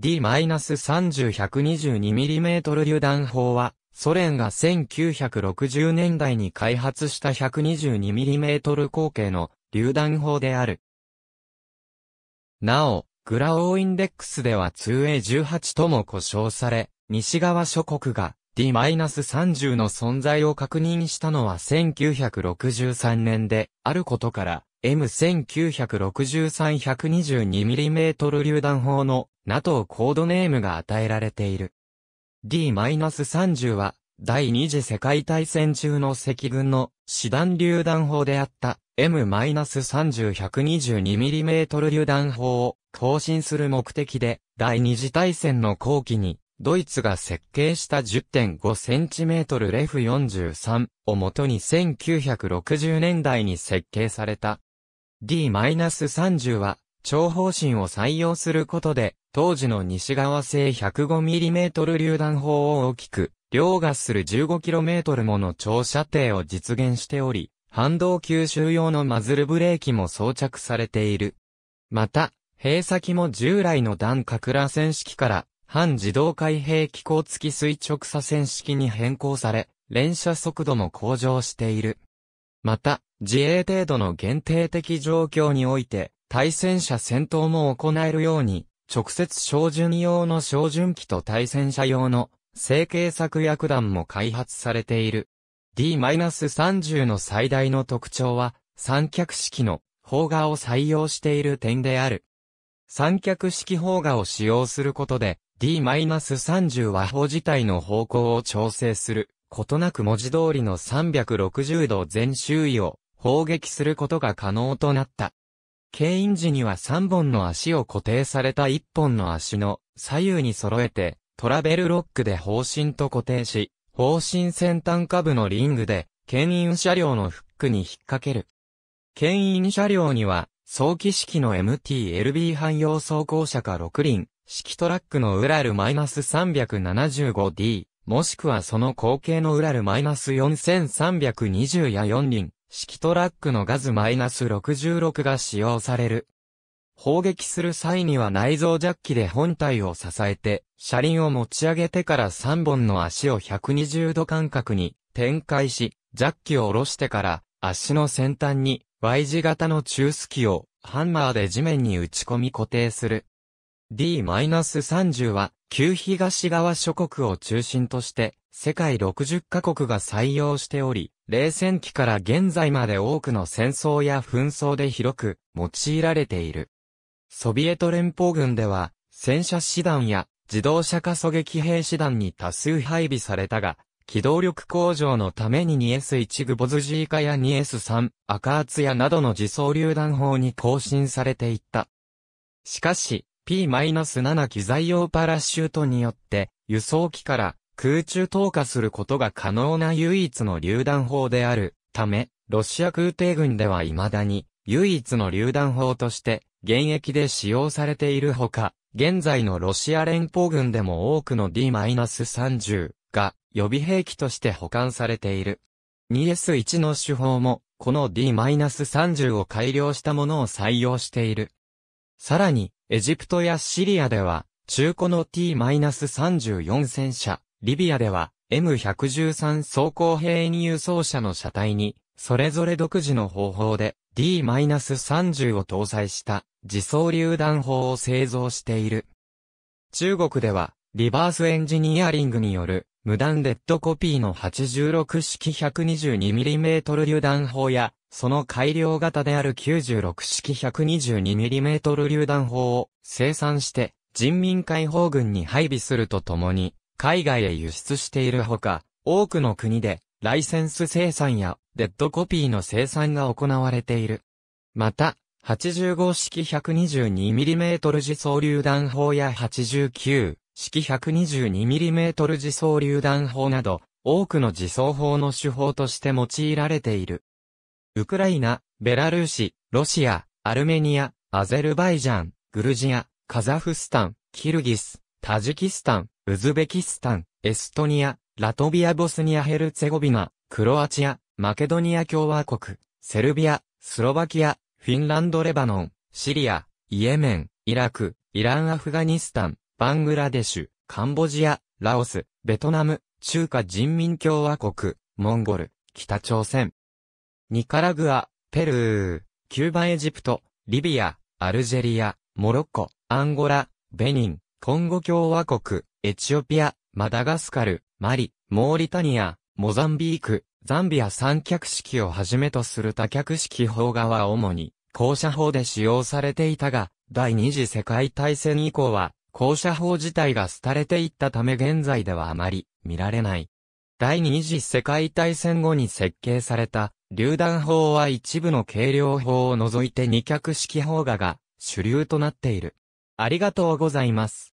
D-30122mm 榴弾砲は、ソ連が1960年代に開発した 122mm 口径の榴弾砲である。なお、グラオーインデックスでは 2A18 とも呼称され、西側諸国が D-30 の存在を確認したのは1963年で、あることから、M1963-122mm 榴弾砲の NATO コードネームが与えられている。D-30 は、第二次世界大戦中の赤軍の師団榴弾砲であった M-30-122mm 榴弾砲を更新する目的で第二次大戦の後期にドイツが設計した 10.5cm レフ43をもとに1960年代に設計された。D-30 は長方針を採用することで、当時の西側製 105mm 榴弾砲を大きく、凌駕する 15km もの長射程を実現しており、反動吸収用のマズルブレーキも装着されている。また、兵先も従来の弾格螺旋式から半自動開閉機構付き垂直左遷式に変更され、連射速度も向上している。また、自衛程度の限定的状況において、対戦車戦闘も行えるように、直接照準用の照準機と対戦車用の成形作薬弾も開発されている。D-30 の最大の特徴は、三脚式の砲画を採用している点である。三脚式砲画を使用することで、D-30 は砲自体の方向を調整する、ことなく文字通りの360度全周囲を砲撃することが可能となった。牽引時には3本の足を固定された1本の足の左右に揃えて、トラベルロックで方針と固定し、方針先端下部のリングで、牽引車両のフックに引っ掛ける。牽引車両には、早期式の MT-LB 汎用装甲車か6輪、式トラックのウラル -375D、もしくはその後継のウラル -4320 や4輪、式トラックのガズ -66 が使用される。砲撃する際には内蔵ジャッキで本体を支えて、車輪を持ち上げてから3本の足を120度間隔に展開し、ジャッキを下ろしてから足の先端に Y 字型の中枢をハンマーで地面に打ち込み固定する。D-30 は、旧東側諸国を中心として、世界60カ国が採用しており、冷戦期から現在まで多くの戦争や紛争で広く用いられている。ソビエト連邦軍では、戦車師団や自動車化狙撃兵師団に多数配備されたが、機動力向上のために 2S1 グボズジーカや 2S3 アカーツヤなどの自走榴弾砲に更新されていった。しかし、P-7 機材用パラシュートによって、輸送機から空中投下することが可能な唯一の榴弾砲であるため、ロシア空挺軍では未だに唯一の榴弾砲として現役で使用されているほか、現在のロシア連邦軍でも多くの D-30 が予備兵器として保管されている。2S1 の手法も、この D-30 を改良したものを採用している。さらに、エジプトやシリアでは、中古の T-34 戦車、リビアでは M113 装甲兵員輸送車の車体に、それぞれ独自の方法で D-30 を搭載した自走榴弾砲を製造している。中国では、リバースエンジニアリングによる無断レッドコピーの86式 122mm 榴弾砲や、その改良型である96式 122mm 榴弾砲を生産して人民解放軍に配備するとともに、海外へ輸出しているほか、多くの国でライセンス生産やデッドコピーの生産が行われている。また、85式 122mm 自走榴弾砲や89、式 122mm 自走榴弾砲など、多くの自走砲の手法として用いられている。ウクライナ、ベラルーシ、ロシア、アルメニア、アゼルバイジャン、グルジア、カザフスタン、キルギス、タジキスタン、ウズベキスタン、エストニア、ラトビア・ボスニア・ヘルツェゴビナ、クロアチア、マケドニア共和国、セルビア、スロバキア、フィンランド・レバノン、シリア、イエメン、イラク、イラン・アフガニスタン、バングラデシュ、カンボジア、ラオス、ベトナム、中華人民共和国、モンゴル、北朝鮮。ニカラグア、ペルー、キューバエジプト、リビア、アルジェリア、モロッコ、アンゴラ、ベニン、コンゴ共和国、エチオピア、マダガスカル、マリ、モーリタニア、モザンビーク、ザンビア三脚式をはじめとする多脚式砲画は主に、校舎法で使用されていたが、第二次世界大戦以降は、校舎法自体が廃れていったため現在ではあまり見られない。第二次世界大戦後に設計された、榴弾砲は一部の軽量砲を除いて二脚式砲画が主流となっている。ありがとうございます。